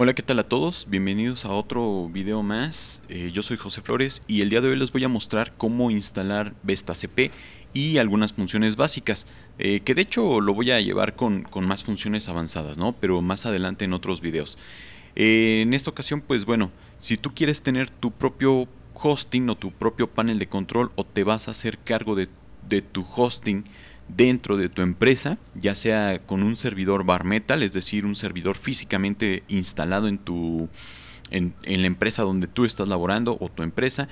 Hola, ¿qué tal a todos? Bienvenidos a otro video más. Eh, yo soy José Flores y el día de hoy les voy a mostrar cómo instalar Vesta CP y algunas funciones básicas, eh, que de hecho lo voy a llevar con, más funciones avanzadas, ¿no? Pero más adelante en otros videos. Eh, en esta ocasión, pues bueno, si tú quieres tener tu propio hosting o tu propio panel de control o te vas a hacer cargo de, de tu hosting, dentro de tu empresa, ya sea con un servidor bar metal, es decir, un servidor físicamente instalado en tu en, la empresa donde tú estás laborando o tu empresa,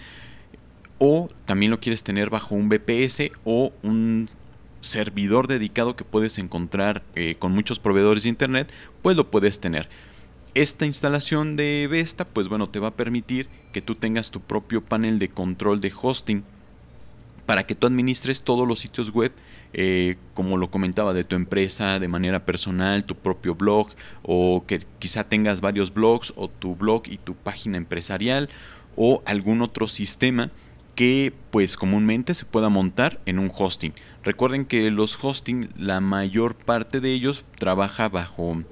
o también lo quieres tener bajo un VPS o un servidor dedicado que puedes encontrar eh, con muchos proveedores de internet, pues lo puedes tener. Esta instalación de Vesta, pues bueno, te va a permitir que tú tengas tu propio panel de control de hosting para que tú administres todos los sitios web, eh, como lo comentaba, de tu empresa, de manera personal, tu propio blog, o que quizá tengas varios blogs, o tu blog y tu página empresarial, o algún otro sistema que pues comúnmente se pueda montar en un hosting. Recuerden que los hosting, la mayor parte de ellos trabaja bajo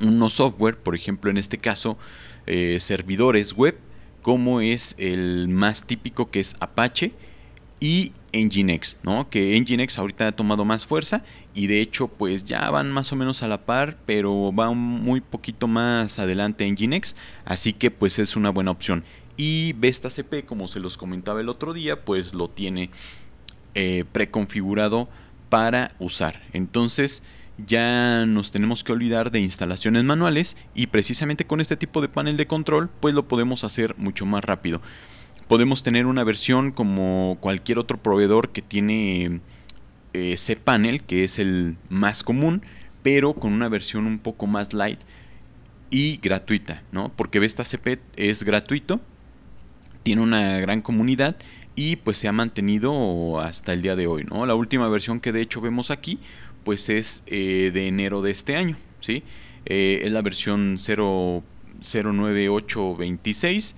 unos software, por ejemplo en este caso eh, servidores web, como es el más típico que es Apache y Nginx, ¿no? Que Nginx ahorita ha tomado más fuerza y de hecho pues ya van más o menos a la par, pero va muy poquito más adelante Nginx, así que pues es una buena opción. Y Vesta CP, como se los comentaba el otro día, pues lo tiene eh, preconfigurado para usar. Entonces ya nos tenemos que olvidar de instalaciones manuales y precisamente con este tipo de panel de control pues lo podemos hacer mucho más rápido podemos tener una versión como cualquier otro proveedor que tiene eh, cPanel, que es el más común, pero con una versión un poco más light y gratuita, ¿no? Porque Vesta CP es gratuito, tiene una gran comunidad y pues se ha mantenido hasta el día de hoy, ¿no? La última versión que de hecho vemos aquí, pues es eh, de enero de este año, ¿sí? Eh, es la versión 09826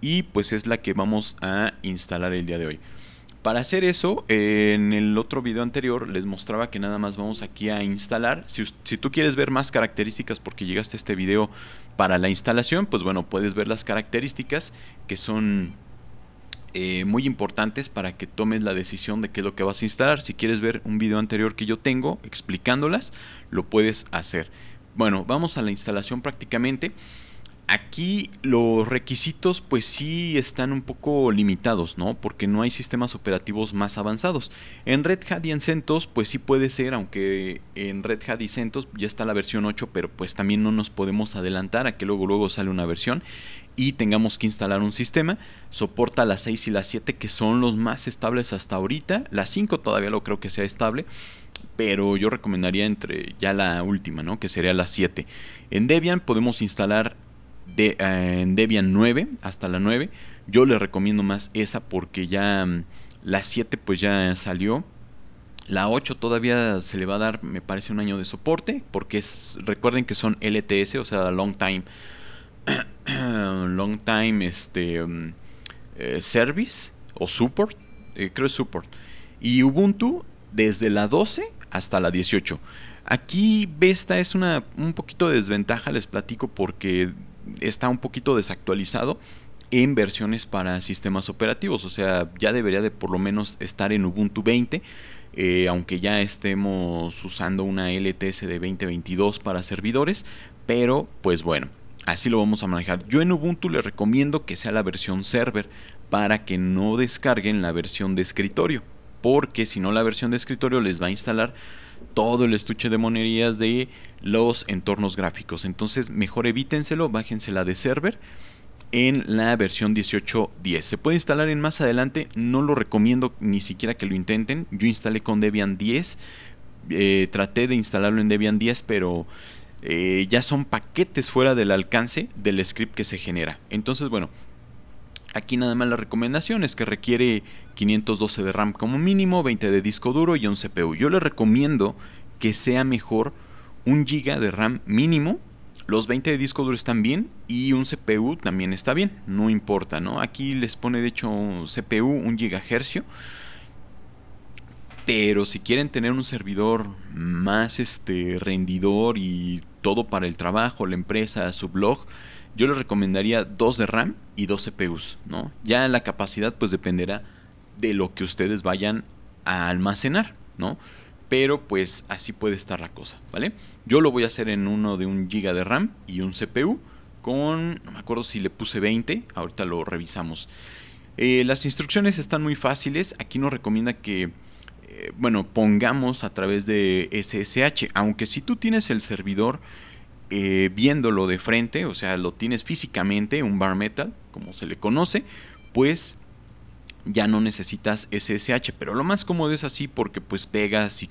y pues es la que vamos a instalar el día de hoy. Para hacer eso, en el otro video anterior les mostraba que nada más vamos aquí a instalar. Si, tú quieres ver más características porque llegaste a este video para la instalación, pues bueno, puedes ver las características que son eh, muy importantes para que tomes la decisión de qué es lo que vas a instalar. Si quieres ver un video anterior que yo tengo explicándolas, lo puedes hacer. Bueno, vamos a la instalación prácticamente. Aquí los requisitos pues sí están un poco limitados, ¿no? Porque no hay sistemas operativos más avanzados. En Red Hat y en CentOS pues sí puede ser, aunque en Red Hat y CentOS ya está la versión 8, pero pues también no nos podemos adelantar a que luego luego sale una versión y tengamos que instalar un sistema. Soporta las 6 y las 7 que son los más estables hasta ahorita. Las 5 todavía lo creo que sea estable pero yo recomendaría entre ya la última, ¿no? Que sería la 7. En Debian podemos instalar de, eh, en Debian 9 hasta la 9. Yo les recomiendo más esa porque ya mm, la 7 pues ya salió. La 8 todavía se le va a dar, me parece, un año de soporte, porque es, recuerden que son LTS, o sea, long time, long time este, mm, eh, service o support, que eh, es support. Y Ubuntu desde la 12 hasta la 18. Aquí Vesta es una, un poquito de desventaja, les platico, porque está un poquito desactualizado en versiones para sistemas operativos. O sea, ya debería de por lo menos estar en Ubuntu 20. Eh, aunque ya estemos usando una LTS de 2022 para servidores. Pero pues bueno, así lo vamos a manejar. Yo en Ubuntu les recomiendo que sea la versión server para que no descarguen la versión de escritorio. Porque si no la versión de escritorio les va a instalar todo el estuche de monerías de los entornos gráficos. Entonces, mejor evítenselo, bájensela de server en la versión 18.10. Se puede instalar en más adelante, no lo recomiendo ni siquiera que lo intenten. Yo instalé con Debian 10, eh, traté de instalarlo en Debian 10, pero eh, ya son paquetes fuera del alcance del script que se genera. Entonces, bueno, aquí nada más la recomendación es que requiere 512 de RAM como mínimo, 20 de disco duro y 11 CPU. Yo les recomiendo que sea mejor Un giga de RAM mínimo. Los 20 de disco duro están bien y un CPU también está bien, no importa, ¿no? Aquí les pone de hecho CPU un GHz. Pero si quieren tener un servidor más este rendidor y todo para el trabajo, la empresa, su blog, yo les recomendaría 2 de RAM y 2 CPUs, ¿no? Ya la capacidad pues dependerá de lo que ustedes vayan a almacenar, ¿no? Pero pues así puede estar la cosa, ¿vale? Yo lo voy a hacer en uno de un giga de RAM y un CPU con, no me acuerdo si le puse 20, ahorita lo revisamos. Eh, las instrucciones están muy fáciles, aquí nos recomienda que, eh, bueno, pongamos a través de SSH, aunque si tú tienes el servidor eh, viéndolo de frente, o sea, lo tienes físicamente, un bar metal, como se le conoce, pues ya no necesitas SSH, pero lo más cómodo es así porque pues pegas y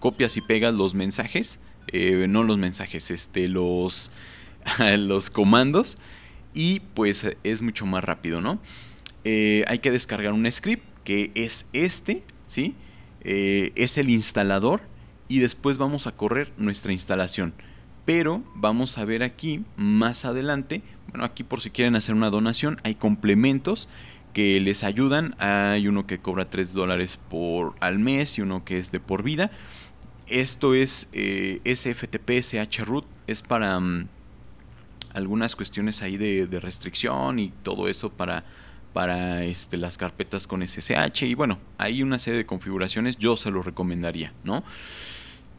copias y pegas los mensajes, eh, no los mensajes, este, los, los comandos y pues es mucho más rápido, ¿no? Eh, hay que descargar un script que es este, ¿sí? Eh, es el instalador y después vamos a correr nuestra instalación. Pero vamos a ver aquí más adelante, bueno, aquí por si quieren hacer una donación, hay complementos que les ayudan. Hay uno que cobra 3 dólares por al mes y uno que es de por vida. Esto es eh, sftp SFTP root es para mm, algunas cuestiones ahí de, restricción y todo eso para, para este, las carpetas con SSH. Y bueno, hay una serie de configuraciones, yo se lo recomendaría, ¿no?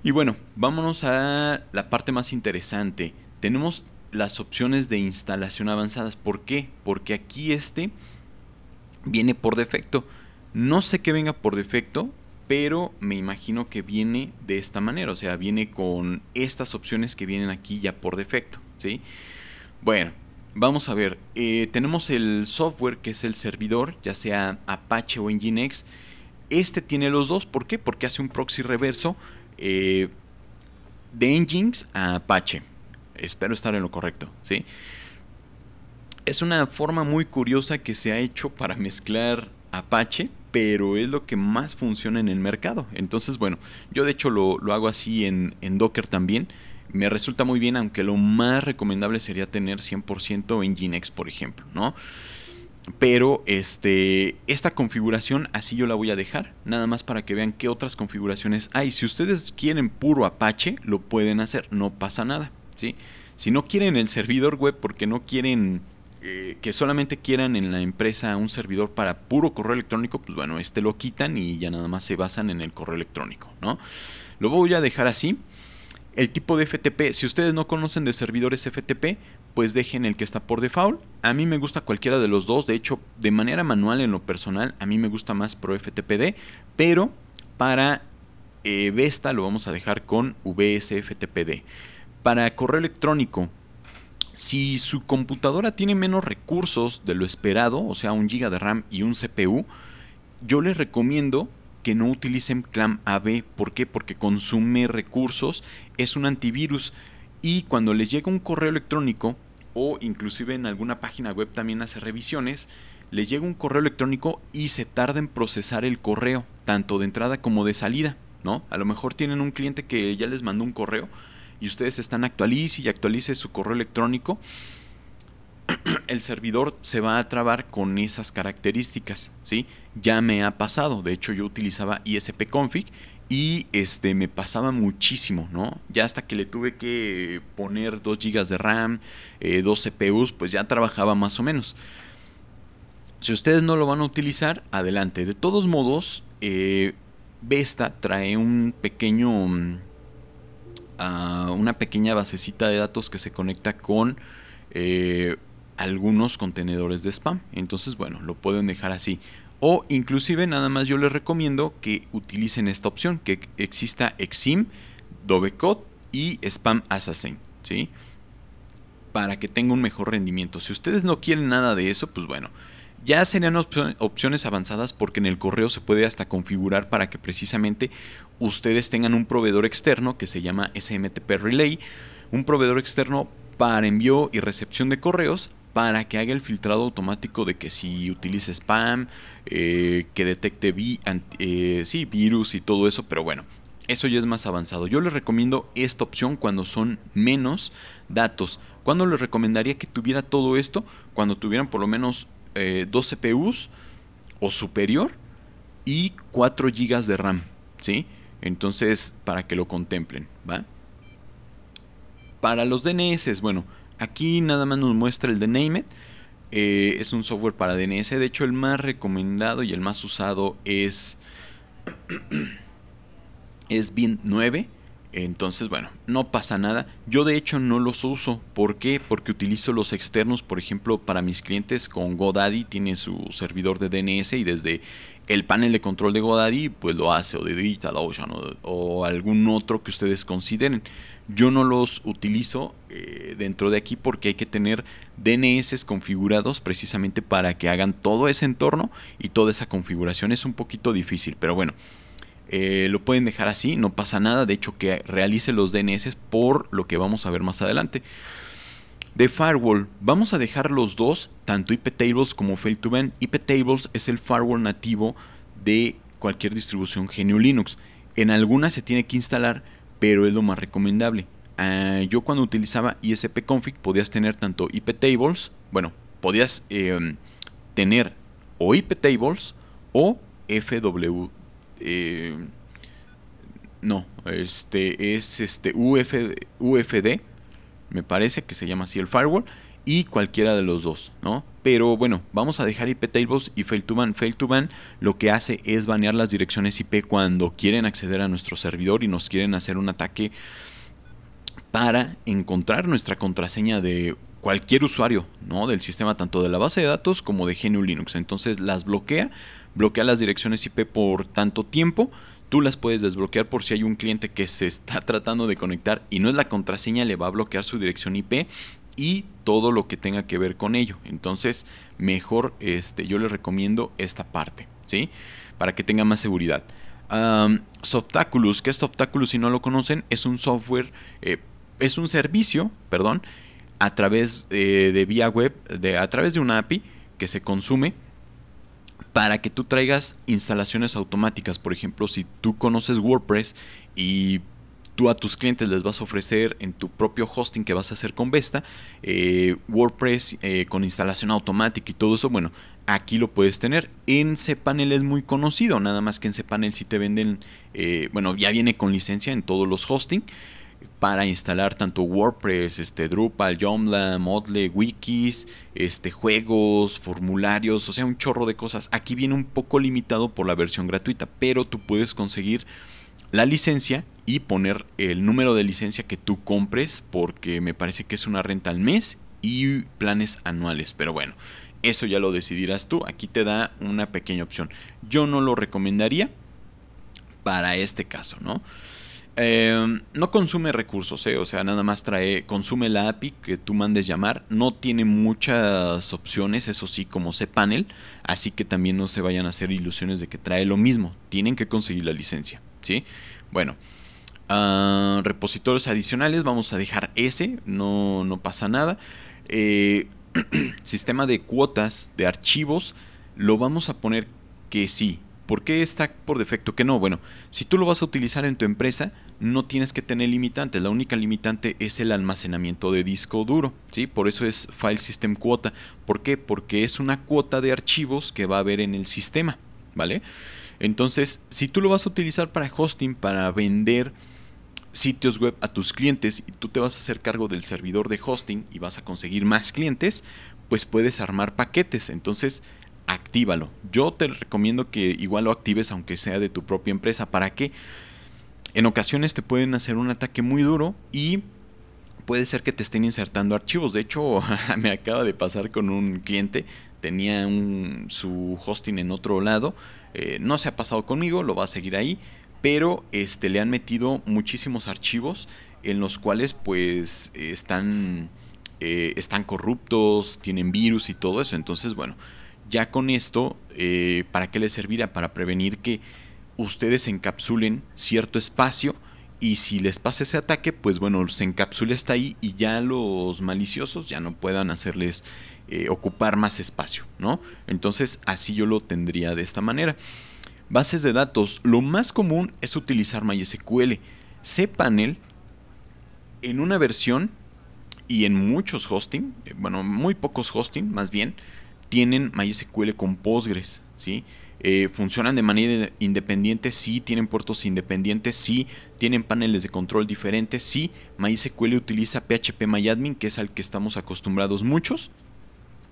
Y bueno, vámonos a la parte más interesante. Tenemos las opciones de instalación avanzadas. ¿Por qué? Porque aquí este viene por defecto. No sé qué venga por defecto, pero me imagino que viene de esta manera, o sea, viene con estas opciones que vienen aquí ya por defecto, ¿sí? Bueno, vamos a ver, eh, tenemos el software que es el servidor, ya sea Apache o Nginx, este tiene los dos, ¿por qué? Porque hace un proxy reverso eh, de engines a Apache, espero estar en lo correcto, ¿sí? Es una forma muy curiosa que se ha hecho para mezclar Apache, pero es lo que más funciona en el mercado. Entonces, bueno, yo de hecho lo, hago así en, Docker también me resulta muy bien, aunque lo más recomendable sería tener 100% en Nginx, por ejemplo, ¿no? Pero este, esta configuración así yo la voy a dejar, nada más para que vean qué otras configuraciones hay. Si ustedes quieren puro Apache, lo pueden hacer, no pasa nada, ¿sí? Si no quieren el servidor web porque no quieren eh, que solamente quieran en la empresa un servidor para puro correo electrónico, pues bueno, este lo quitan y ya nada más se basan en el correo electrónico, ¿no? Lo voy a dejar así. El tipo de FTP, si ustedes no conocen de servidores FTP, pues dejen el que está por default. A mí me gusta cualquiera de los dos, de hecho, de manera manual en lo personal, a mí me gusta más Pro FTPD. pero para eh, Vesta lo vamos a dejar con VSFTPD. Para correo electrónico, si su computadora tiene menos recursos de lo esperado, o sea, un GB de RAM y un CPU, yo les recomiendo que no utilicen Clam AB. ¿Por qué? Porque consume recursos, es un antivirus y cuando les llega un correo electrónico o inclusive en alguna página web también hace revisiones, les llega un correo electrónico y se tarda en procesar el correo, tanto de entrada como de salida, ¿no? A lo mejor tienen un cliente que ya les mandó un correo y ustedes están actualice y actualice su correo electrónico, el servidor se va a trabar con esas características, ¿sí? Ya me ha pasado, de hecho yo utilizaba ISP Config. y este me pasaba muchísimo, ¿no? Ya hasta que le tuve que poner 2 GB de RAM, eh, 2 CPUs, pues ya trabajaba más o menos. Si ustedes no lo van a utilizar, adelante. De todos modos, eh, Vesta trae un pequeño mm, una pequeña basecita de datos que se conecta con eh, algunos contenedores de spam. Entonces, bueno, lo pueden dejar así. O inclusive nada más yo les recomiendo que utilicen esta opción, que exista Exim, Dovecot y Spam Assassin, ¿sí? Para que tenga un mejor rendimiento. Si ustedes no quieren nada de eso, pues bueno, ya serían opciones avanzadas porque en el correo se puede hasta configurar para que precisamente ustedes tengan un proveedor externo que se llama SMTP Relay, un proveedor externo para envío y recepción de correos para que haga el filtrado automático de que si utilice spam, eh, que detecte vi eh, sí, virus y todo eso, pero bueno, eso ya es más avanzado. Yo les recomiendo esta opción cuando son menos datos. ¿Cuándo les recomendaría que tuviera todo esto? Cuando tuvieran por lo menos eh, CPUs o superior y 4 GB de RAM. ¿Sí? Entonces, para que lo contemplen, ¿va? Para los DNS, bueno, aquí nada más nos muestra el DNAMED. Eh, es un software para DNS. De hecho, el más recomendado y el más usado es, es BIN 9. Entonces, bueno, no pasa nada. Yo de hecho no los uso. ¿Por qué? Porque utilizo los externos, por ejemplo, para mis clientes con GoDaddy tiene su servidor de DNS y desde el panel de control de Godaddy pues lo hace, o de Dita, Ocean, o, algún otro que ustedes consideren. Yo no los utilizo eh, dentro de aquí porque hay que tener DNS configurados precisamente para que hagan todo ese entorno y toda esa configuración. Es un poquito difícil, pero bueno, eh, lo pueden dejar así, no pasa nada. De hecho, que realice los DNS por lo que vamos a ver más adelante. De firewall, vamos a dejar los dos, tanto IPTables como fail to IPTables es el firewall nativo de cualquier distribución GNU Linux. En algunas se tiene que instalar, pero es lo más recomendable. Ah, yo cuando utilizaba ISP-config podías tener tanto IPTables bueno, podías em, tener o IPTables o FW. Em, no, este es este UFD, UFD me parece que se llama así el firewall, y cualquiera de los dos, ¿no? Pero bueno, vamos a dejar IP tables y fail to ban. Fail to ban lo que hace es banear las direcciones IP cuando quieren acceder a nuestro servidor y nos quieren hacer un ataque para encontrar nuestra contraseña de cualquier usuario, ¿no? Del sistema tanto de la base de datos como de GNU Linux. Entonces las bloquea, bloquea las direcciones IP por tanto tiempo Tú las puedes desbloquear por si hay un cliente que se está tratando de conectar y no es la contraseña, le va a bloquear su dirección IP y todo lo que tenga que ver con ello. Entonces, mejor este, yo les recomiendo esta parte, ¿sí? Para que tenga más seguridad. Um, Softaculous, que es Softaculous si no lo conocen? Es un software, eh, es un servicio, perdón, a través eh, de vía web, de, a través de una API que se consume para que tú traigas instalaciones automáticas. Por ejemplo, si tú conoces WordPress y tú a tus clientes les vas a ofrecer en tu propio hosting que vas a hacer con Vesta, eh, WordPress eh, con instalación automática y todo eso, bueno, aquí lo puedes tener. En cPanel es muy conocido, nada más que en cPanel si te venden, eh, bueno, ya viene con licencia en todos los hosting, para instalar tanto WordPress, este, Drupal, Joomla, Modle, wikis, este, juegos, formularios, o sea, un chorro de cosas. Aquí viene un poco limitado por la versión gratuita, pero tú puedes conseguir la licencia y poner el número de licencia que tú compres, porque me parece que es una renta al mes y planes anuales, pero bueno. Eso ya lo decidirás tú. Aquí te da una pequeña opción. Yo no lo recomendaría para este caso, ¿no? Em, no consume recursos, eh, o sea, nada más trae, consume la API que tú mandes llamar. No tiene muchas opciones, eso sí, como cPanel, así que también no se vayan a hacer ilusiones de que trae lo mismo. Tienen que conseguir la licencia, ¿sí? Bueno, ah, repositorios adicionales, vamos a dejar ese, no, no pasa nada. Eh, sistema de cuotas de archivos, lo vamos a poner que sí. ¿Por qué está por defecto que no? Bueno, si tú lo vas a utilizar en tu empresa, no tienes que tener limitantes. La única limitante es el almacenamiento de disco duro. ¿sí? Por eso es File System Cuota. ¿Por qué? Porque es una cuota de archivos que va a haber en el sistema. ¿Vale? Entonces, si tú lo vas a utilizar para hosting, para vender sitios web a tus clientes y tú te vas a hacer cargo del servidor de hosting y vas a conseguir más clientes, pues puedes armar paquetes. Entonces, actívalo. Yo te recomiendo que igual lo actives aunque sea de tu propia empresa. ¿Para qué? En ocasiones te pueden hacer un ataque muy duro y puede ser que te estén insertando archivos. De hecho, me acaba de pasar con un cliente, tenía su hosting en otro lado, eh, no se ha pasado conmigo, lo va a seguir ahí, pero este, le han metido muchísimos archivos en los cuales pues están, eh, están corruptos, tienen virus y todo eso. Entonces, bueno, ya con esto, eh, ¿para qué le servirá? Para prevenir que ustedes encapsulen cierto espacio y si les pasa ese ataque, pues bueno, se encapsula hasta ahí y ya los maliciosos ya no puedan hacerles eh, ocupar más espacio, ¿no? Entonces así yo lo tendría de esta manera. Bases de datos. Lo más común es utilizar MySQL. cPanel en una versión y en muchos hosting, eh, bueno, muy pocos hosting más bien, tienen MySQL con Postgres, ¿sí? sí eh, funcionan de manera independiente, sí, tienen puertos independientes, sí, tienen paneles de control diferentes, sí, MySQL utiliza PHP MyAdmin, que es al que estamos acostumbrados muchos,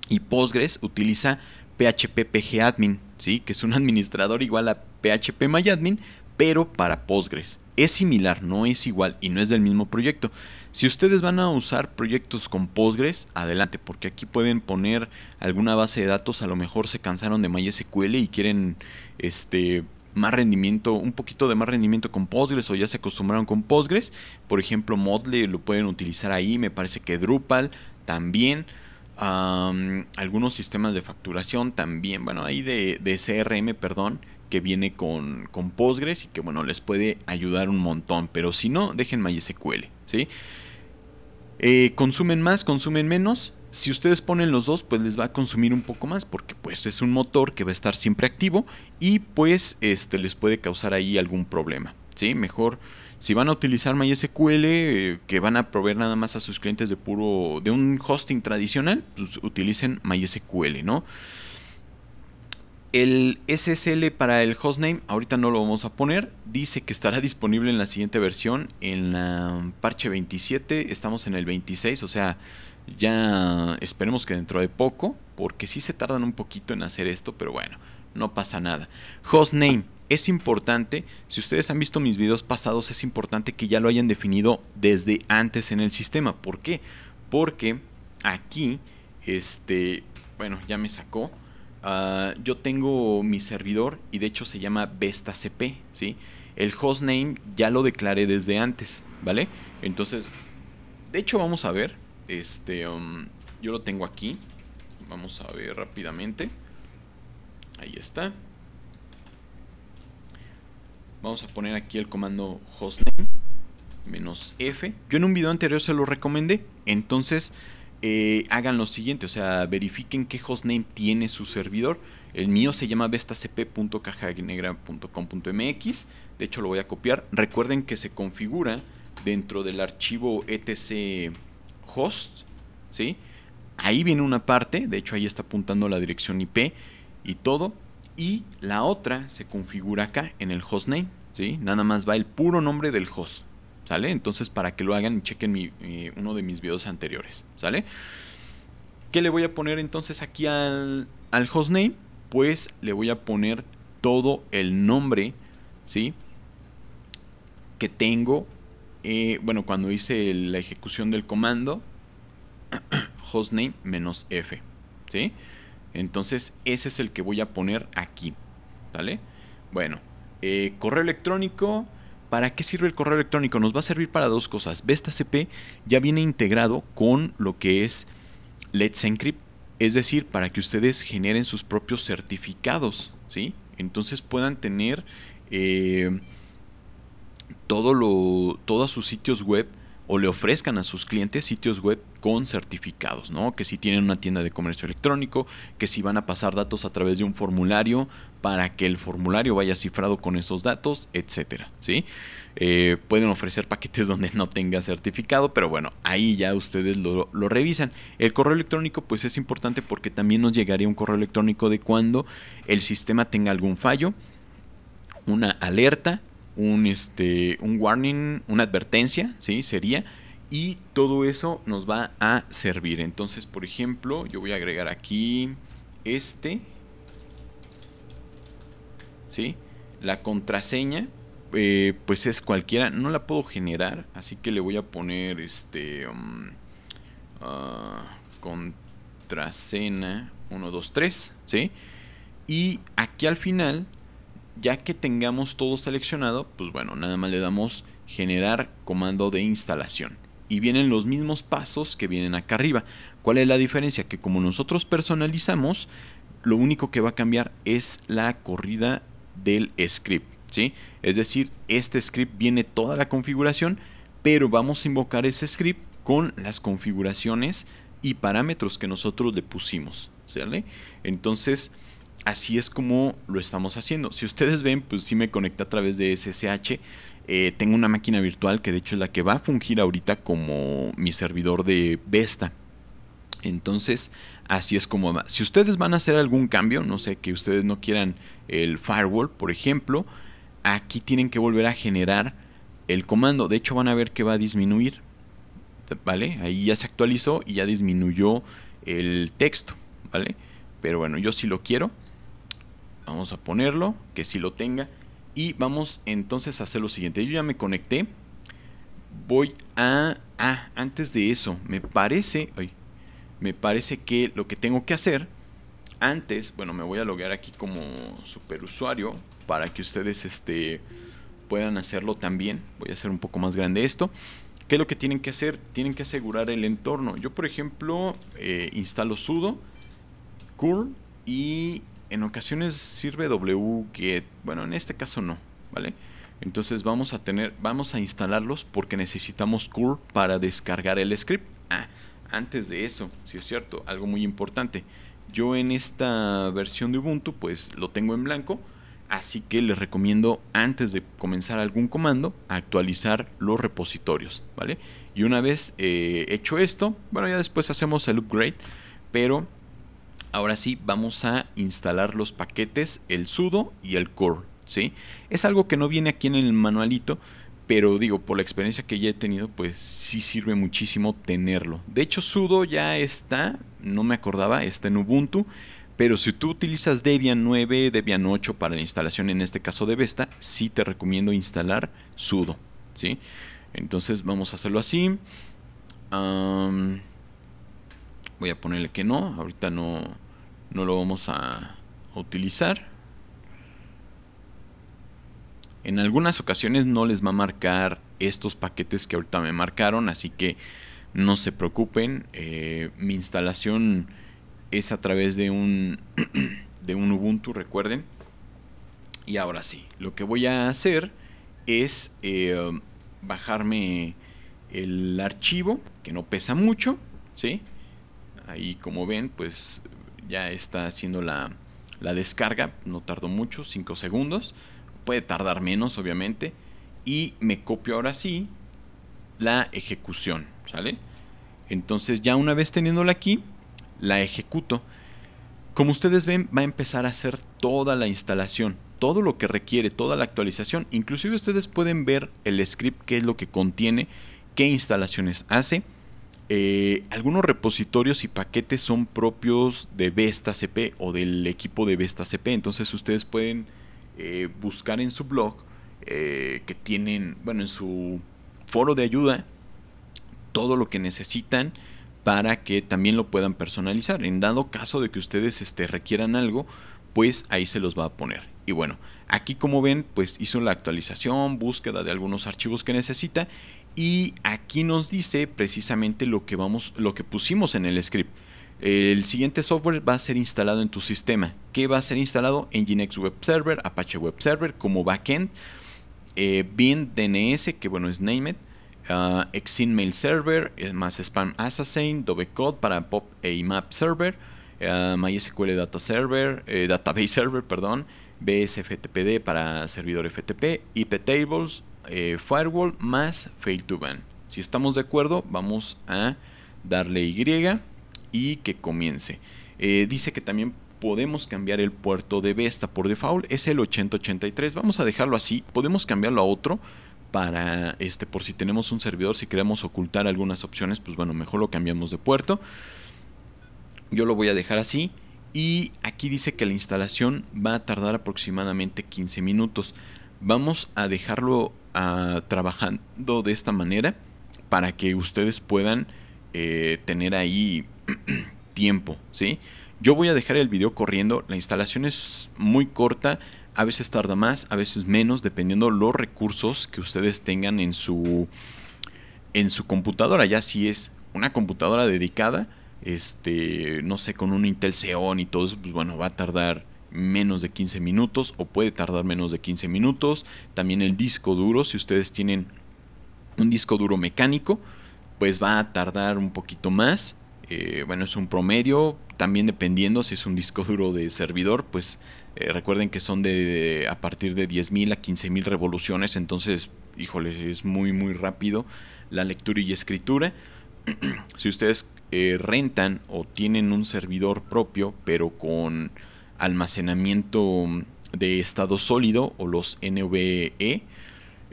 y Postgres utiliza PHP PGAdmin, ¿sí? que es un administrador igual a PHP MyAdmin, pero para Postgres es similar, no es igual y no es del mismo proyecto. Si ustedes van a usar proyectos con Postgres, adelante, porque aquí pueden poner alguna base de datos, a lo mejor se cansaron de MySQL y quieren este más rendimiento, un poquito de más rendimiento con Postgres o ya se acostumbraron con Postgres. Por ejemplo, Modle lo pueden utilizar ahí, me parece que Drupal también. algunos sistemas de facturación también, bueno, ahí de CRM, perdón que viene con, Postgres y que bueno, les puede ayudar un montón. Pero si no, dejen MySQL, ¿sí? Eh, consumen más, consumen menos. Si ustedes ponen los dos, pues les va a consumir un poco más porque pues es un motor que va a estar siempre activo y pues este les puede causar ahí algún problema, ¿sí? Mejor si van a utilizar MySQL, eh, que van a proveer nada más a sus clientes de puro de un hosting tradicional, pues, utilicen MySQL, ¿no? El SSL para el hostname, ahorita no lo vamos a poner, dice que estará disponible en la siguiente versión, en la parche 27, estamos en el 26, o sea, ya esperemos que dentro de poco, porque sí se tardan un poquito en hacer esto, pero bueno, no pasa nada. Hostname, es importante, si ustedes han visto mis videos pasados, es importante que ya lo hayan definido desde antes en el sistema. ¿Por qué? Porque aquí, este, bueno, ya me sacó. Ah, yo tengo mi servidor y de hecho se llama VestaCP ¿sí? El hostname ya lo declaré desde antes, ¿vale? Entonces, de hecho vamos a ver, este, um, yo lo tengo aquí, vamos a ver rápidamente, ahí está. Vamos a poner aquí el comando hostname, menos F. Yo en un video anterior se lo recomendé, entonces eh, hagan lo siguiente, o sea, verifiquen qué hostname tiene su servidor. El mío se llama bestacp.cajanegra.com.mx. De hecho, lo voy a copiar. Recuerden que se configura dentro del archivo etc host. ¿sí? Ahí viene una parte, de hecho, ahí está apuntando la dirección IP y todo. Y la otra se configura acá en el hostname. ¿sí? Nada más va el puro nombre del host. ¿sale? Entonces para que lo hagan, chequen uno de mis videos anteriores, ¿sale? ¿Qué le voy a poner entonces aquí al, al hostname? Pues le voy a poner todo el nombre, ¿sí? Que tengo, eh, bueno, cuando hice la ejecución del comando, hostname menos F, ¿sí? Entonces ese es el que voy a poner aquí, ¿vale? Bueno, eh, correo electrónico, ¿Para qué sirve el correo electrónico? Nos va a servir para dos cosas. Vesta CP ya viene integrado con lo que es Let's Encrypt, es decir, para que ustedes generen sus propios certificados, ¿sí? Entonces puedan tener eh, todo todos sus sitios web o le ofrezcan a sus clientes sitios web con certificados, ¿no? Que si tienen una tienda de comercio electrónico, que si van a pasar datos a través de un formulario para que el formulario vaya cifrado con esos datos, etcétera, ¿sí? Eh, pueden ofrecer paquetes donde no tenga certificado, pero bueno, ahí ya ustedes lo, lo, revisan. El correo electrónico pues es importante porque también nos llegaría un correo electrónico de cuando el sistema tenga algún fallo, una alerta un, este, un warning, una advertencia, ¿sí? Sería. Y todo eso nos va a servir. Entonces, por ejemplo, yo voy a agregar aquí este. ¿Sí? La contraseña, eh, pues es cualquiera. No la puedo generar, así que le voy a poner este... Um, ah, contrasena contraseña 1, 2, 3, ¿sí? Y aquí al final ya que tengamos todo seleccionado, pues bueno, nada más le damos generar comando de instalación. Y vienen los mismos pasos que vienen acá arriba. ¿Cuál es la diferencia? Que como nosotros personalizamos, lo único que va a cambiar es la corrida del script. ¿sí? Es decir, este script viene toda la configuración, pero vamos a invocar ese script con las configuraciones y parámetros que nosotros le pusimos. Entonces, así es como lo estamos haciendo. Si ustedes ven, pues sí me conecta a través de SSH. Eh, tengo una máquina virtual que de hecho es la que va a fungir ahorita como mi servidor de Vesta. Entonces, así es como va. Si ustedes van a hacer algún cambio, no sé, que ustedes no quieran el firewall, por ejemplo, aquí tienen que volver a generar el comando. De hecho, van a ver que va a disminuir. ¿Vale? Ahí ya se actualizó y ya disminuyó el texto. ¿Vale? Pero bueno, yo sí lo quiero. Vamos a ponerlo, que si lo tenga. Y vamos entonces a hacer lo siguiente. Yo ya me conecté. Voy a... Ah, antes de eso, me parece... me parece que lo que tengo que hacer... Antes, bueno, me voy a loguear aquí como superusuario para que ustedes este, puedan hacerlo también. Voy a hacer un poco más grande esto. ¿Qué es lo que tienen que hacer? Tienen que asegurar el entorno. Yo, por ejemplo, eh, instalo sudo, curl y en ocasiones sirve wget, bueno, en este caso no, ¿vale? Entonces vamos a tener, vamos a instalarlos porque necesitamos curl para descargar el script. Ah, antes de eso, si es cierto, algo muy importante. Yo en esta versión de Ubuntu pues lo tengo en blanco, así que les recomiendo antes de comenzar algún comando actualizar los repositorios, ¿vale? Y una vez eh, hecho esto, bueno ya después hacemos el upgrade, pero Ahora sí, vamos a instalar los paquetes, el sudo y el core, ¿sí? Es algo que no viene aquí en el manualito, pero digo, por la experiencia que ya he tenido, pues sí sirve muchísimo tenerlo. De hecho, sudo ya está, no me acordaba, está en Ubuntu. Pero si tú utilizas Debian 9, Debian 8 para la instalación, en este caso de Vesta, sí te recomiendo instalar sudo. ¿sí? Entonces vamos a hacerlo así. voy a ponerle que no. Ahorita no, no lo vamos a utilizar. En algunas ocasiones no les va a marcar estos paquetes que ahorita me marcaron, así que no se preocupen. Eh, mi instalación es a través de un, de un Ubuntu, recuerden. Y ahora sí, lo que voy a hacer es eh, bajarme el archivo, que no pesa mucho, ¿sí? Ahí como ven, pues ya está haciendo la, descarga, no tardó mucho, 5 segundos, puede tardar menos obviamente, y me copio ahora sí la ejecución, ¿sale? Entonces ya una vez teniéndola aquí, la ejecuto. Como ustedes ven, va a empezar a hacer toda la instalación, todo lo que requiere, toda la actualización. Inclusive ustedes pueden ver el script, qué es lo que contiene, qué instalaciones hace eh, algunos repositorios y paquetes son propios de Vesta CP o del equipo de Vesta CP. Entonces ustedes pueden eh, buscar en su blog eh, que tienen, bueno, en su foro de ayuda todo lo que necesitan para que también lo puedan personalizar. En dado caso de que ustedes este, requieran algo, pues ahí se los va a poner. Y bueno, aquí como ven, pues hizo la actualización, búsqueda de algunos archivos que necesita y aquí nos dice precisamente lo que, vamos, lo que pusimos en el script. El siguiente software va a ser instalado en tu sistema. ¿Qué va a ser instalado? Nginx Web Server, Apache Web Server como backend, eh, Bin DNS, que bueno es Named, uh, ah, Mail Server, más Spam Assassin, Dovecode para Pop e Server, ah, MySQL Data Server, eh, Database Server, perdón, BSFTPD para servidor FTP, IPTables Tables, eh, firewall más fail to ban. Si estamos de acuerdo, vamos a darle Y y que comience. Eh, dice que también podemos cambiar el puerto de Vesta por default, es el 8083. Vamos a dejarlo así, podemos cambiarlo a otro para este por si tenemos un servidor, si queremos ocultar algunas opciones, pues bueno, mejor lo cambiamos de puerto. Yo lo voy a dejar así. Y aquí dice que la instalación va a tardar aproximadamente 15 minutos. Vamos a dejarlo trabajando de esta manera para que ustedes puedan eh, tener ahí tiempo, ¿sí? Yo voy a dejar el video corriendo, la instalación es muy corta, a veces tarda más, a veces menos, dependiendo los recursos que ustedes tengan en su, en su computadora, ya si es una computadora dedicada, este, no sé, con un Intel Xeon y todo eso, pues bueno, va a tardar menos de 15 minutos o puede tardar menos de 15 minutos. También el disco duro, si ustedes tienen un disco duro mecánico, pues va a tardar un poquito más. Eh, bueno, es un promedio, también dependiendo si es un disco duro de servidor, pues eh, recuerden que son de, a partir de 10.000 a 15.000 revoluciones, entonces, híjole, es muy muy rápido la lectura y escritura. si ustedes eh, rentan o tienen un servidor propio, pero con almacenamiento de estado sólido o los NVE,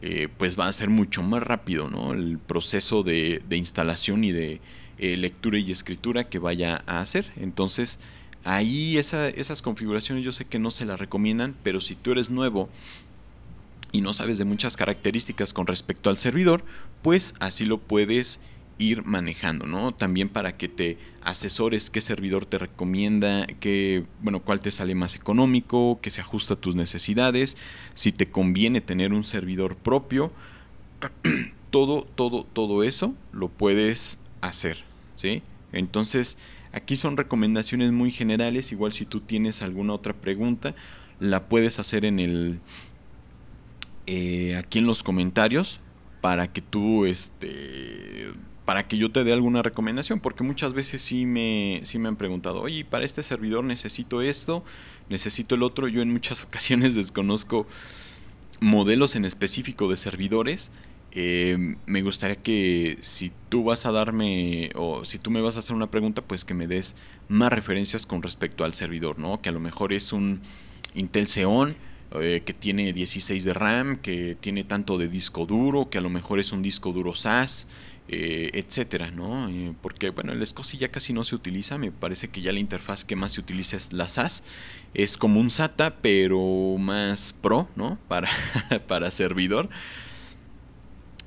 eh, pues va a ser mucho más rápido el proceso de, instalación y de eh, lectura y escritura que vaya a hacer. Entonces, ahí esas configuraciones yo sé que no se las recomiendan, pero si tú eres nuevo y no sabes de muchas características con respecto al servidor, pues así lo puedes ir manejando, ¿no? También para que te asesores qué servidor te recomienda, qué, bueno, cuál te sale más económico, que se ajusta a tus necesidades, si te conviene tener un servidor propio. todo, todo, todo eso lo puedes hacer, ¿sí? Entonces, aquí son recomendaciones muy generales, igual si tú tienes alguna otra pregunta, la puedes hacer en el eh, aquí en los comentarios para que tú este para que yo te dé alguna recomendación, porque muchas veces sí me, sí me han preguntado, oye, para este servidor necesito esto, necesito el otro, yo en muchas ocasiones desconozco modelos en específico de servidores. Em, me gustaría que si tú vas a darme o si tú me vas a hacer una pregunta, pues que me des más referencias con respecto al servidor, ¿no? Que a lo mejor es un Intel Xeon eh, que tiene 16 de RAM, que tiene tanto de disco duro, que a lo mejor es un disco duro SAS, eh, etcétera, ¿no? Eh, porque, bueno, el SCSI ya casi no se utiliza, me parece que ya la interfaz que más se utiliza es la SAS, es como un SATA, pero más pro, ¿no? Para, para servidor.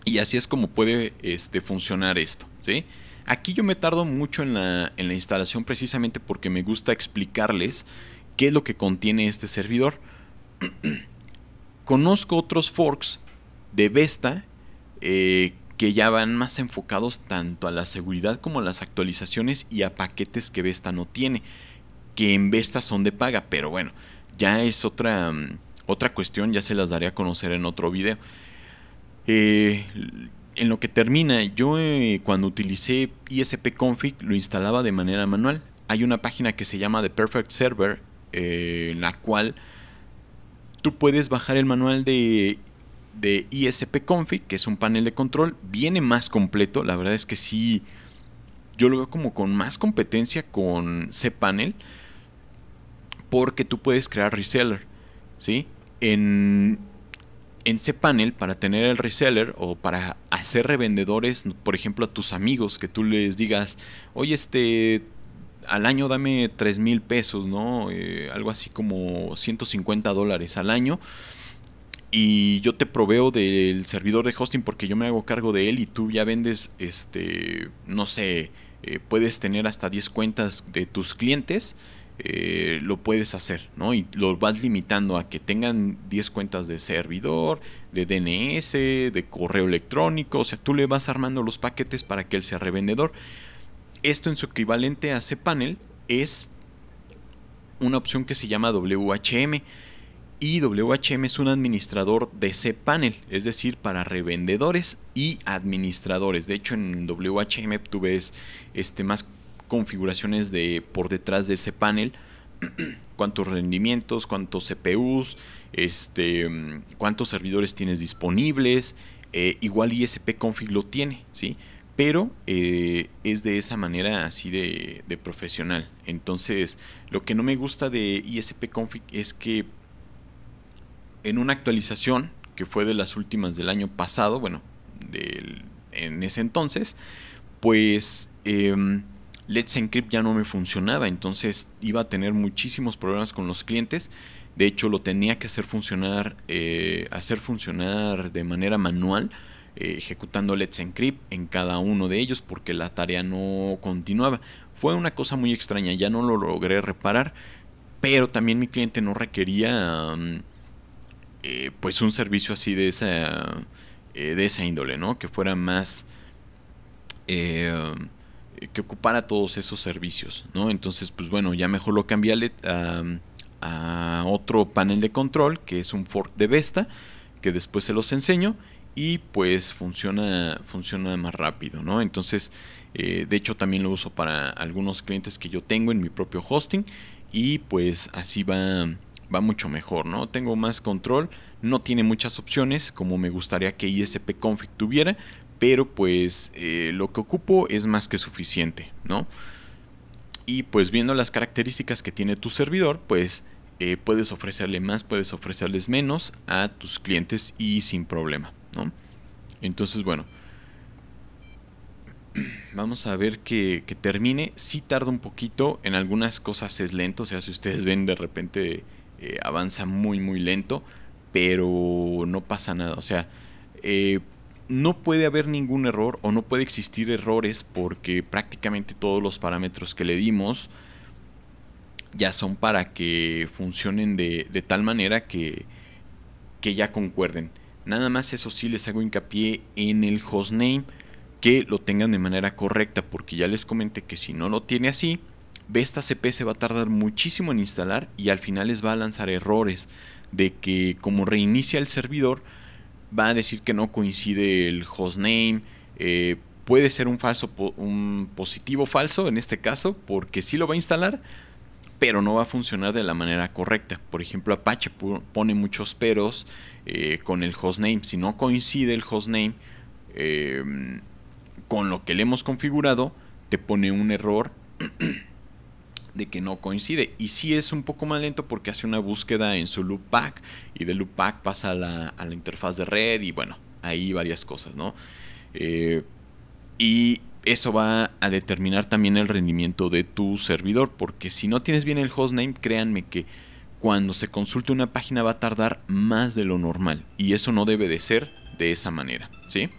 Y así es como puede este, funcionar esto, ¿sí? Aquí yo me tardo mucho en la, instalación precisamente porque me gusta explicarles qué es lo que contiene este servidor. Conozco otros forks de Vesta eh, que ya van más enfocados tanto a la seguridad como a las actualizaciones y a paquetes que Vesta no tiene, que en Vesta son de paga, pero bueno, ya es otra, mm, otra cuestión, ya se las daré a conocer en otro video. Eh, en lo que termina, yo eh, cuando utilicé ISP Config lo instalaba de manera manual. Hay una página que se llama The Perfect Server, eh, en la cual tú puedes bajar el manual de de ISP Config, que es un panel de control, viene más completo. La verdad es que sí, yo lo veo como con más competencia con cPanel, porque tú puedes crear reseller. ¿sí? En, en cPanel, para tener el reseller o para hacer revendedores, por ejemplo, a tus amigos, que tú les digas, oye, este, al año dame 3 mil pesos, ¿no? Eh, algo así como 150 dólares al año y yo te proveo del servidor de hosting porque yo me hago cargo de él y tú ya vendes, este, no sé, eh, puedes tener hasta 10 cuentas de tus clientes, eh, lo puedes hacer, ¿no? Y lo vas limitando a que tengan 10 cuentas de servidor, de DNS, de correo electrónico, o sea, tú le vas armando los paquetes para que él sea revendedor. Esto en su equivalente a cPanel es una opción que se llama WHM y WHM es un administrador de cPanel, es decir, para revendedores y administradores. De hecho, en WHM tú ves este, más configuraciones de por detrás de cPanel, cuántos rendimientos, cuántos CPUs, este, cuántos servidores tienes disponibles, eh, igual ISP config lo tiene, ¿sí? pero eh, es de esa manera así de, de, profesional. Entonces, lo que no me gusta de ISP Config es que en una actualización que fue de las últimas del año pasado, bueno, del, en ese entonces, pues em, Let's Encrypt ya no me funcionaba, entonces iba a tener muchísimos problemas con los clientes. De hecho, lo tenía que hacer funcionar, eh, hacer funcionar de manera manual, eh, ejecutando Let's Encrypt en cada uno de ellos porque la tarea no continuaba. Fue una cosa muy extraña, ya no lo logré reparar, pero también mi cliente no requería... Mm, eh, pues un servicio así de esa, eh, de esa índole, ¿no? Que fuera más... Eh, que ocupara todos esos servicios, ¿no? Entonces, pues bueno, ya mejor lo cambié a, otro panel de control, que es un fork de Vesta, que después se los enseño y pues funciona, funciona más rápido, ¿no? Entonces, de hecho también lo uso para algunos clientes que yo tengo en mi propio hosting y pues así va, va mucho mejor, ¿no? Tengo más control, no tiene muchas opciones como me gustaría que ISP Config tuviera, pero pues eh, lo que ocupo es más que suficiente, ¿no? Y pues viendo las características que tiene tu servidor, pues eh, puedes ofrecerle más, puedes ofrecerles menos a tus clientes y sin problema, ¿no? Entonces, bueno, vamos a ver que, termine. Si sí tarda un poquito, en algunas cosas es lento, o sea, si ustedes ven de repente eh, avanza muy muy lento, pero no pasa nada, o sea, eh, no puede haber ningún error o no puede existir errores porque prácticamente todos los parámetros que le dimos ya son para que funcionen de, de tal manera que, que ya concuerden. Nada más eso sí les hago hincapié en el hostname que lo tengan de manera correcta porque ya les comenté que si no lo tiene así Vesta CP se va a tardar muchísimo en instalar y al final les va a lanzar errores de que como reinicia el servidor va a decir que no coincide el hostname. Eh, puede ser un falso, un positivo falso en este caso, porque sí lo va a instalar, pero no va a funcionar de la manera correcta. Por ejemplo, Apache pone muchos peros eh, con el hostname. Si no coincide el hostname eh, con lo que le hemos configurado, te pone un error de que no coincide. Y si es un poco más lento porque hace una búsqueda en su loopback y de loopback pasa a la, interfaz de red y bueno, ahí varias cosas, ¿no? Eh, y eso va a determinar también el rendimiento de tu servidor porque si no tienes bien el hostname, créanme que cuando se consulte una página va a tardar más de lo normal y eso no debe de ser de esa manera, ¿sí?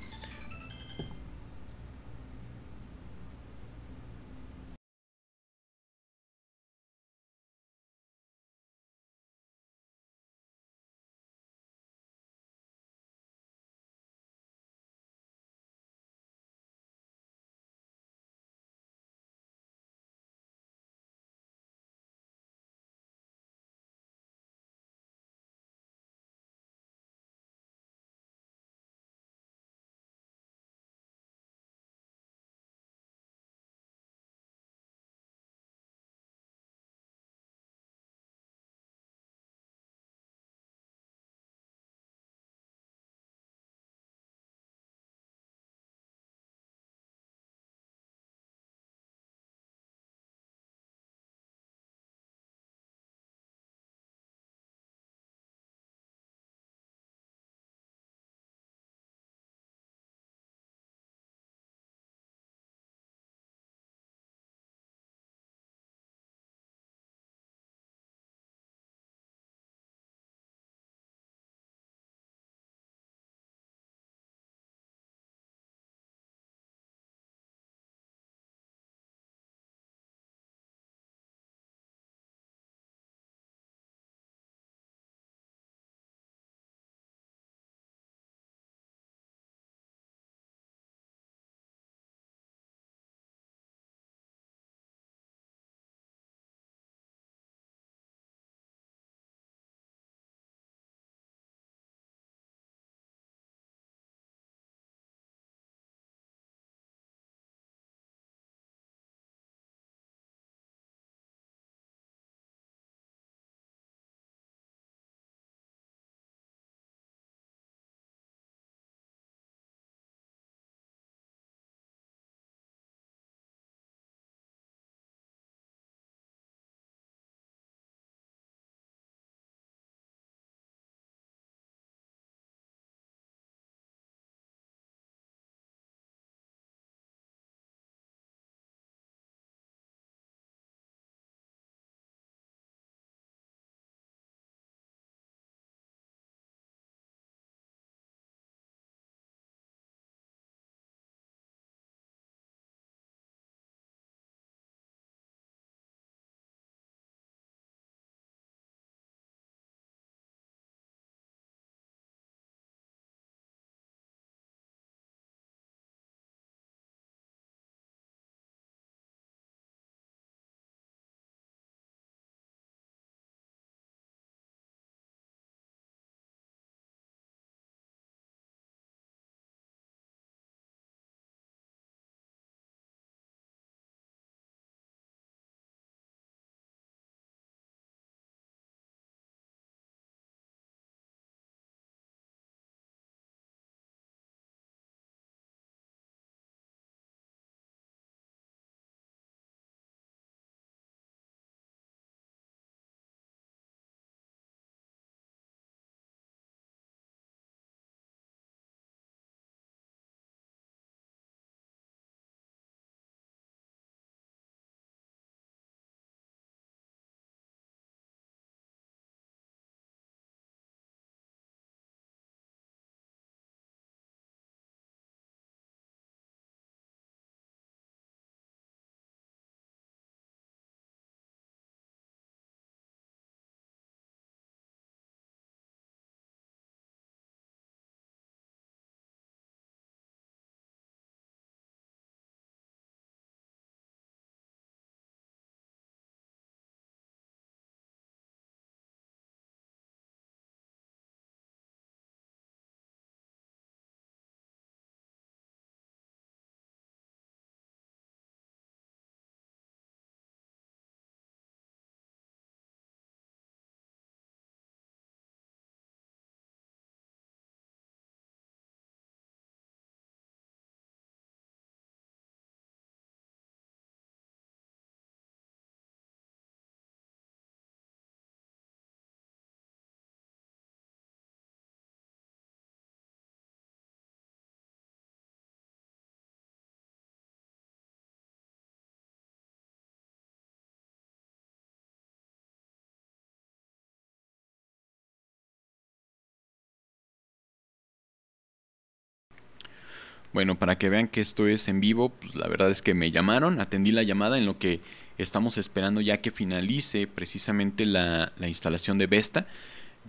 Bueno, para que vean que esto es en vivo, pues la verdad es que me llamaron, atendí la llamada en lo que estamos esperando ya que finalice precisamente la, instalación de Vesta.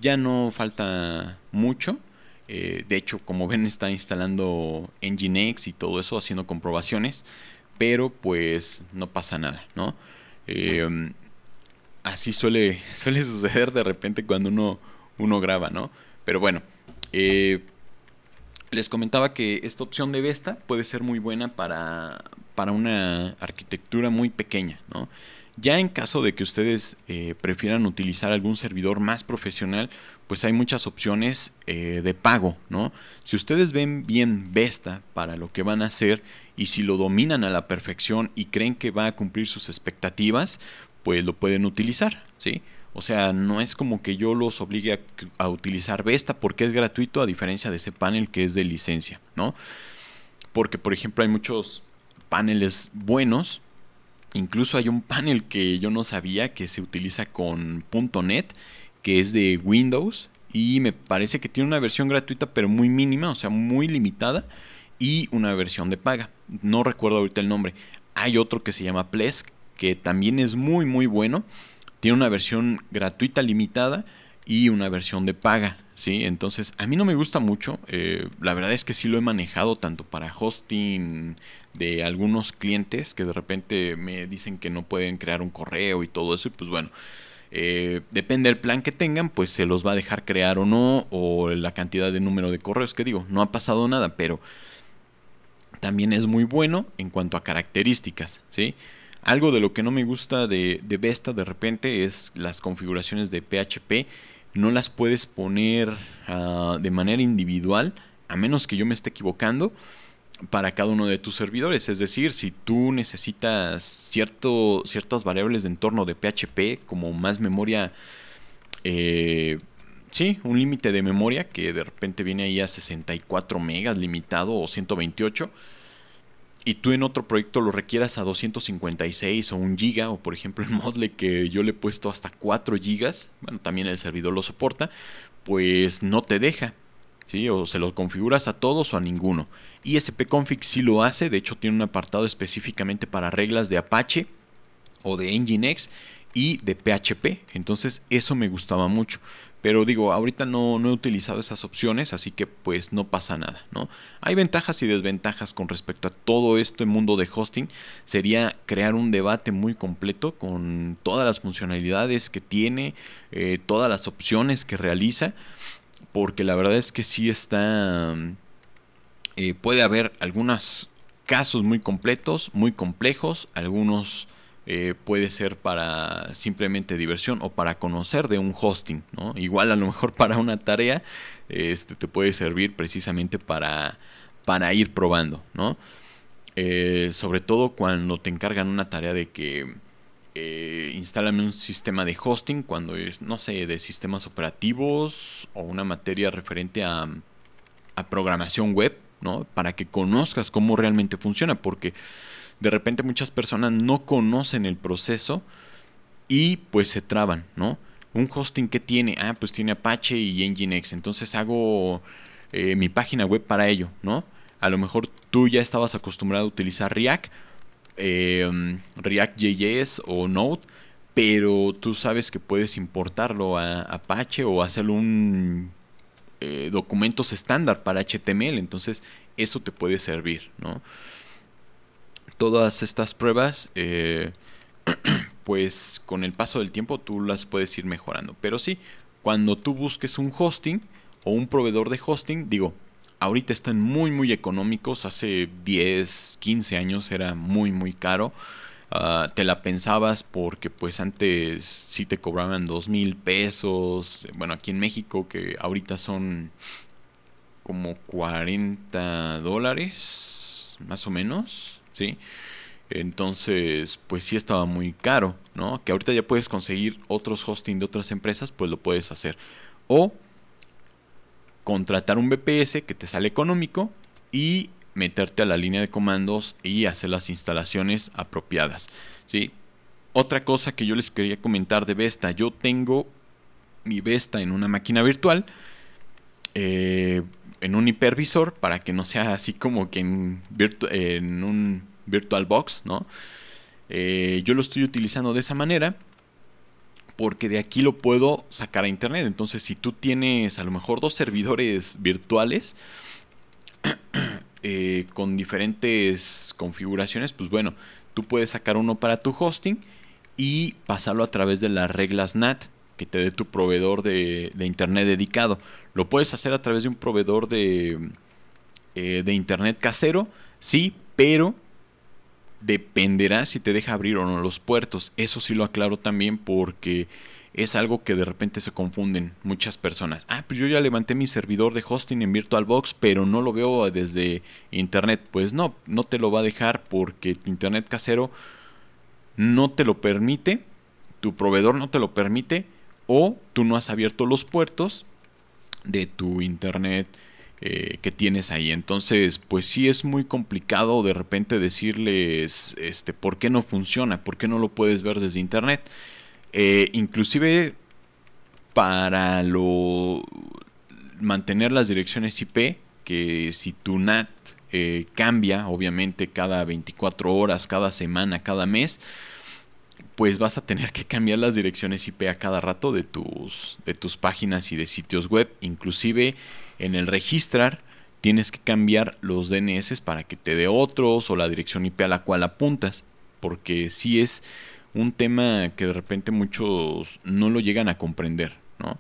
Ya no falta mucho. Eh, de hecho, como ven, está instalando Nginx y todo eso, haciendo comprobaciones. Pero pues no pasa nada, ¿no? Em, así suele, suele suceder de repente cuando uno, uno graba, ¿no? Pero bueno, eh, les comentaba que esta opción de Vesta puede ser muy buena para, una arquitectura muy pequeña, ¿no? Ya en caso de que ustedes eh, prefieran utilizar algún servidor más profesional, pues hay muchas opciones eh, de pago, ¿no? Si ustedes ven bien Vesta para lo que van a hacer y si lo dominan a la perfección y creen que va a cumplir sus expectativas, pues lo pueden utilizar, ¿sí? O sea, no es como que yo los obligue a, utilizar Vesta porque es gratuito a diferencia de ese panel que es de licencia, ¿no? Porque, por ejemplo, hay muchos paneles buenos. Incluso hay un panel que yo no sabía que se utiliza con .NET, que es de Windows. Y me parece que tiene una versión gratuita, pero muy mínima, o sea, muy limitada. Y una versión de paga. No recuerdo ahorita el nombre. Hay otro que se llama Plesk, que también es muy, muy bueno. Tiene una versión gratuita limitada y una versión de paga. ¿sí? Entonces, a mí no me gusta mucho. Eh, la verdad es que sí lo he manejado tanto para hosting de algunos clientes que de repente me dicen que no pueden crear un correo y todo eso. Y pues bueno, eh, depende del plan que tengan, pues se los va a dejar crear o no, o la cantidad de número de correos que digo, no ha pasado nada, pero también es muy bueno en cuanto a características, ¿sí? Algo de lo que no me gusta de, Vesta de repente es las configuraciones de PHP. No las puedes poner ah, de manera individual, a menos que yo me esté equivocando, para cada uno de tus servidores. Es decir, si tú necesitas cierto, ciertas variables de entorno de PHP, como más memoria... Eh, sí, un límite de memoria que de repente viene ahí a 64 megas limitado o 128 y tú en otro proyecto lo requieras a 256 o 1 giga, o por ejemplo el Modle que yo le he puesto hasta 4 gigas, bueno, también el servidor lo soporta, pues no te deja. ¿sí? O se lo configuras a todos o a ninguno. ISP Config sí lo hace, de hecho tiene un apartado específicamente para reglas de Apache o de Nginx y de PHP. Entonces eso me gustaba mucho. Pero digo, ahorita no, no, he utilizado esas opciones, así que pues no pasa nada, ¿no? Hay ventajas y desventajas con respecto a todo este mundo de hosting. Sería crear un debate muy completo con todas las funcionalidades que tiene, eh, todas las opciones que realiza, porque la verdad es que sí está... Eh, puede haber algunos casos muy completos, muy complejos, algunos eh, puede ser para simplemente diversión o para conocer de un hosting, Igual a lo mejor para una tarea este, te puede servir precisamente para, para ir probando, eh, sobre todo cuando te encargan una tarea de que eh, instalan un sistema de hosting, cuando es, no sé, de sistemas operativos o una materia referente a, a programación web, ¿no? Para que conozcas cómo realmente funciona, porque de repente muchas personas no conocen el proceso y pues se traban, ¿no? Un hosting que tiene, ah, pues tiene Apache y Nginx, entonces hago eh, mi página web para ello, ¿no? A lo mejor tú ya estabas acostumbrado a utilizar React, eh, em, React.js o Node, pero tú sabes que puedes importarlo a, Apache o hacer un eh, documentos estándar para HTML, entonces eso te puede servir, ¿no? todas estas pruebas, eh, pues con el paso del tiempo tú las puedes ir mejorando. Pero sí, cuando tú busques un hosting o un proveedor de hosting, digo, ahorita están muy muy económicos, hace 10, 15 años era muy muy caro. Ah, te la pensabas porque pues antes sí te cobraban 2 mil pesos, bueno aquí en México que ahorita son como 40 dólares más o menos, ¿sí? Entonces, pues sí estaba muy caro, ¿no? Que ahorita ya puedes conseguir otros hosting de otras empresas, pues lo puedes hacer. O contratar un VPS que te sale económico y meterte a la línea de comandos y hacer las instalaciones apropiadas, ¿sí? Otra cosa que yo les quería comentar de Vesta, yo tengo mi Vesta en una máquina virtual. Eh, en un hipervisor para que no sea así como que en, un VirtualBox, ¿no? Eh, yo lo estoy utilizando de esa manera porque de aquí lo puedo sacar a internet. Entonces, si tú tienes a lo mejor dos servidores virtuales eh, con diferentes configuraciones, pues bueno, tú puedes sacar uno para tu hosting y pasarlo a través de las reglas NAT que te dé tu proveedor de, internet dedicado. Lo puedes hacer a través de un proveedor de, eh, de internet casero, sí, pero dependerá si te deja abrir o no los puertos. Eso sí lo aclaro también porque es algo que de repente se confunden muchas personas. Ah, pues yo ya levanté mi servidor de hosting en VirtualBox, pero no lo veo desde internet. Pues no, no te lo va a dejar porque tu internet casero no te lo permite, tu proveedor no te lo permite o tú no has abierto los puertos de tu internet eh, que tienes ahí. Entonces, pues sí es muy complicado de repente decirles este, por qué no funciona, por qué no lo puedes ver desde internet. Eh, inclusive para lo mantener las direcciones IP, que si tu NAT eh, cambia, obviamente cada 24 horas, cada semana, cada mes, pues vas a tener que cambiar las direcciones IP a cada rato de tus, de tus páginas y de sitios web. Inclusive en el registrar tienes que cambiar los DNS para que te dé otros o la dirección IP a la cual apuntas. Porque si es un tema que de repente muchos no lo llegan a comprender, ¿no?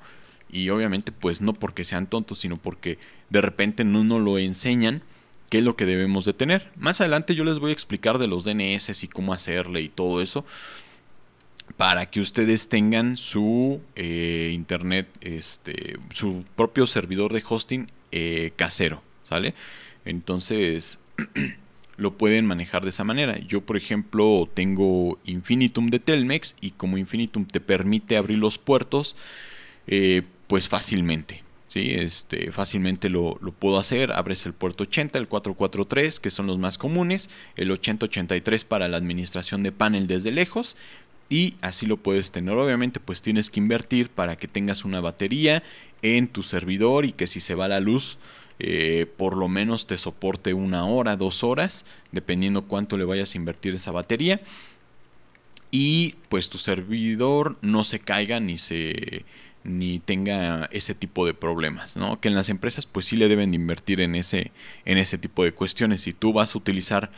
Y obviamente pues no porque sean tontos, sino porque de repente no nos lo enseñan qué es lo que debemos de tener. Más adelante yo les voy a explicar de los DNS y cómo hacerle y todo eso para que ustedes tengan su eh, internet, este, su propio servidor de hosting eh, casero, ¿sale? Entonces lo pueden manejar de esa manera. Yo, por ejemplo, tengo Infinitum de Telmex y como Infinitum te permite abrir los puertos, eh, pues fácilmente. ¿sí? Este, fácilmente lo, lo, puedo hacer. Abres el puerto 80, el 443, que son los más comunes, el 8083 para la administración de panel desde lejos y así lo puedes tener. Obviamente pues tienes que invertir para que tengas una batería en tu servidor y que si se va la luz eh, por lo menos te soporte una hora, dos horas, dependiendo cuánto le vayas a invertir esa batería. Y pues tu servidor no se caiga ni se ni tenga ese tipo de problemas, ¿no? Que en las empresas pues sí le deben de invertir en ese en ese tipo de cuestiones. Si tú vas a utilizar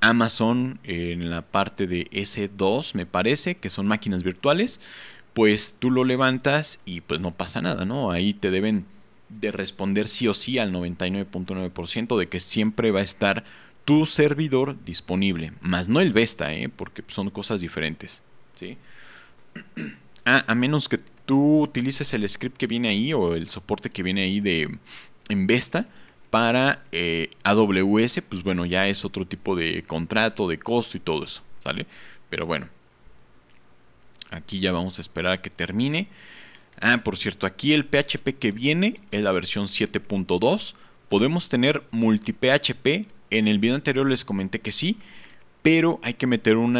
Amazon en la parte de S2, me parece, que son máquinas virtuales, pues tú lo levantas y pues no pasa nada, ¿no? Ahí te deben de responder sí o sí al 99.9% de que siempre va a estar tu servidor disponible, más no el Vesta, ¿eh? porque son cosas diferentes, ¿sí? Ah, a menos que tú utilices el script que viene ahí o el soporte que viene ahí de en Vesta, para eh, AWS, pues bueno, ya es otro tipo de contrato, de costo y todo eso, ¿sale? Pero bueno, aquí ya vamos a esperar a que termine. Ah, por cierto, aquí el PHP que viene es la versión 7.2. Podemos tener multi-PHP. En el video anterior les comenté que sí, pero hay que meter un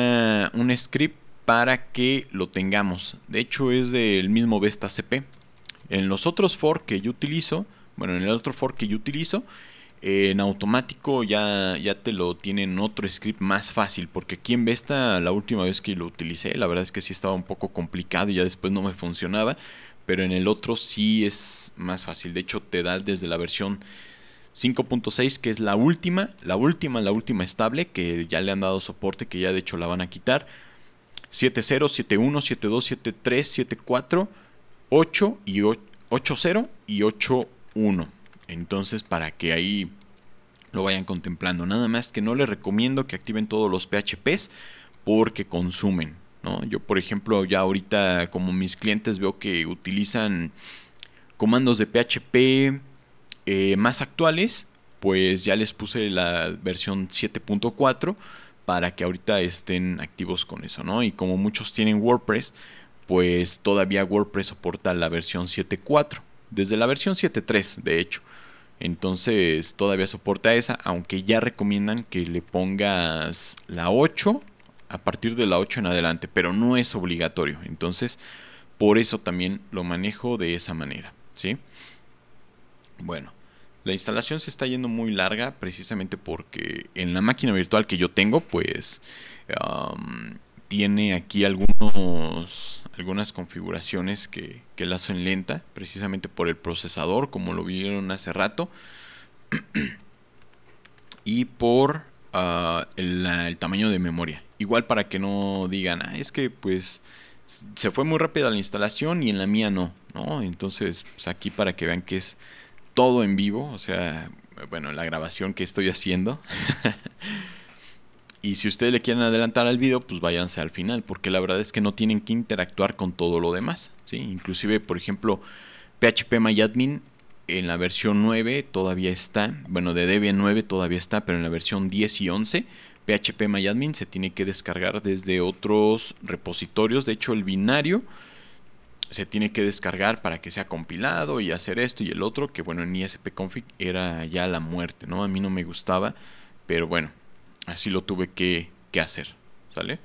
script para que lo tengamos. De hecho, es del mismo Vesta CP. En los otros for que yo utilizo, bueno, en el otro fork que yo utilizo, en automático ya, ya te lo tiene en otro script más fácil, porque aquí en Vesta la última vez que lo utilicé, la verdad es que sí estaba un poco complicado y ya después no me funcionaba, pero en el otro sí es más fácil, de hecho te da desde la versión 5.6 que es la última, la última, la última estable, que ya le han dado soporte, que ya de hecho la van a quitar, 7.0, 7.1, 7.2, 7.3, 7.4, 8 y 8.0 y 8.1. 1. Entonces, para que ahí lo vayan contemplando. Nada más que no les recomiendo que activen todos los PHPs porque consumen. ¿no? Yo, por ejemplo, ya ahorita como mis clientes veo que utilizan comandos de PHP eh, más actuales, pues ya les puse la versión 7.4 para que ahorita estén activos con eso, ¿no? Y como muchos tienen WordPress, pues todavía WordPress soporta la versión 7.4 desde la versión 7.3 de hecho. Entonces todavía soporta esa, aunque ya recomiendan que le pongas la 8 a partir de la 8 en adelante, pero no es obligatorio. Entonces, por eso también lo manejo de esa manera, ¿sí? Bueno, la instalación se está yendo muy larga precisamente porque en la máquina virtual que yo tengo, pues tiene aquí algunos algunas configuraciones que, que la hacen lenta, precisamente por el procesador, como lo vieron hace rato, y por ah, el, tamaño de memoria. Igual para que no digan, ah, es que pues se fue muy rápida la instalación y en la mía no, ¿no? Entonces, pues, aquí para que vean que es todo en vivo, o sea, bueno, la grabación que estoy haciendo. Y si ustedes le quieren adelantar al video, pues váyanse al final, porque la verdad es que no tienen que interactuar con todo lo demás. ¿sí? Inclusive, por ejemplo, PHP MyAdmin en la versión 9 todavía está, bueno, de Debian 9 todavía está, pero en la versión 10 y 11, PHP MyAdmin se tiene que descargar desde otros repositorios. De hecho, el binario se tiene que descargar para que sea compilado y hacer esto y el otro, que bueno, en ISP Config era ya la muerte, ¿no? A mí no me gustaba, pero bueno, así lo tuve que, que hacer, ¿sale?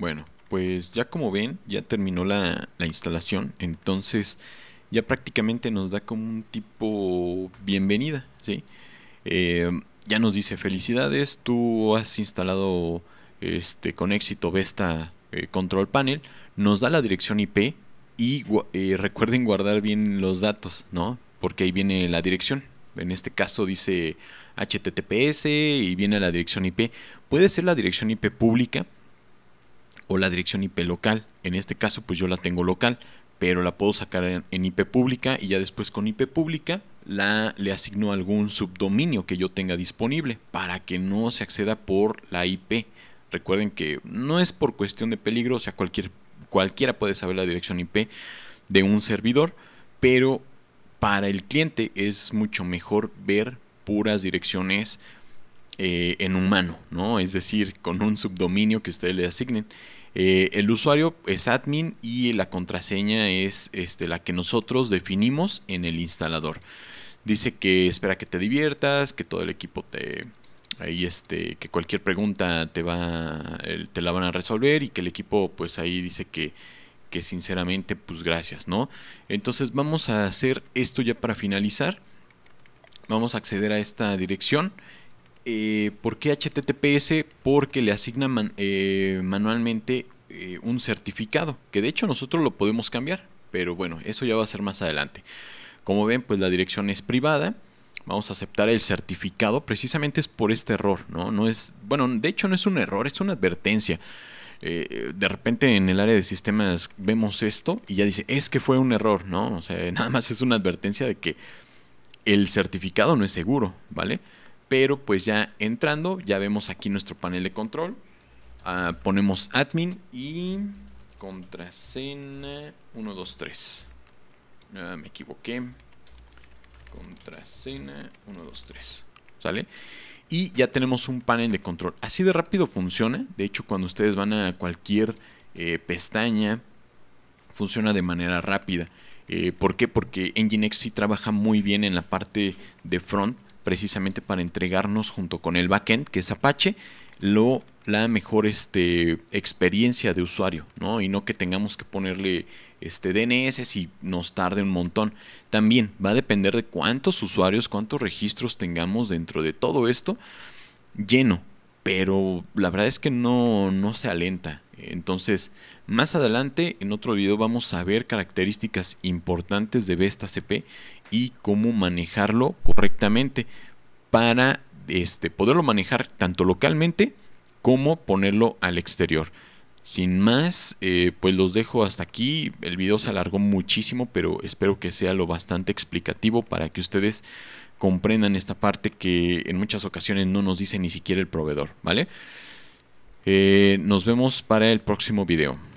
Bueno, pues ya como ven, ya terminó la, instalación, entonces ya prácticamente nos da como un tipo bienvenida, ¿sí? Eh, ya nos dice felicidades, tú has instalado este, con éxito Vesta eh, Control Panel, nos da la dirección IP y eh, recuerden guardar bien los datos, ¿no? Porque ahí viene la dirección. En este caso dice HTTPS y viene la dirección IP. Puede ser la dirección IP pública, o la dirección IP local. En este caso, pues yo la tengo local, pero la puedo sacar en, IP pública y ya después con IP pública la, le asigno algún subdominio que yo tenga disponible para que no se acceda por la IP. Recuerden que no es por cuestión de peligro, o sea, cualquier, cualquiera puede saber la dirección IP de un servidor, pero para el cliente es mucho mejor ver puras direcciones eh, en humano, ¿no? Es decir, con un subdominio que ustedes le asignen. Eh, el usuario es admin y la contraseña es este, la que nosotros definimos en el instalador. Dice que espera que te diviertas, que todo el equipo te... Ahí este, que cualquier pregunta te, va, te la van a resolver y que el equipo pues ahí dice que, que sinceramente pues gracias, ¿no? Entonces vamos a hacer esto ya para finalizar. Vamos a acceder a esta dirección eh, ¿Por qué HTTPS? Porque le asignan eh, manualmente eh, un certificado, que de hecho nosotros lo podemos cambiar, pero bueno, eso ya va a ser más adelante. Como ven, pues la dirección es privada. Vamos a aceptar el certificado, precisamente es por este error, ¿no? No es, bueno, de hecho no es un error, es una advertencia. de repente en el área de sistemas vemos esto y ya dice, es que fue un error, ¿no? O sea, nada más es una advertencia de que el certificado no es seguro, ¿vale? Pero pues ya entrando, ya vemos aquí nuestro panel de control. Ah, ponemos admin y contraseña 123. Uh, ah, me equivoqué. Contraseña 123. ¿Sale? Y ya tenemos un panel de control. Así de rápido funciona. De hecho, cuando ustedes van a cualquier eh, pestaña, funciona de manera rápida. Eh, ¿Por qué? Porque Nginx sí trabaja muy bien en la parte de front precisamente para entregarnos junto con el backend, que es Apache, lo, la mejor este, experiencia de usuario, Y no que tengamos que ponerle este, DNS si nos tarde un montón. También va a depender de cuántos usuarios, cuántos registros tengamos dentro de todo esto lleno. Pero la verdad es que no, no se alenta. Entonces, más adelante en otro video vamos a ver características importantes de Vesta CP y cómo manejarlo correctamente para este, poderlo manejar tanto localmente como ponerlo al exterior. Sin más, eh, pues los dejo hasta aquí. El video se alargó muchísimo, pero espero que sea lo bastante explicativo para que ustedes comprendan esta parte que en muchas ocasiones no nos dice ni siquiera el proveedor, ¿vale? Eh, nos vemos para el próximo video.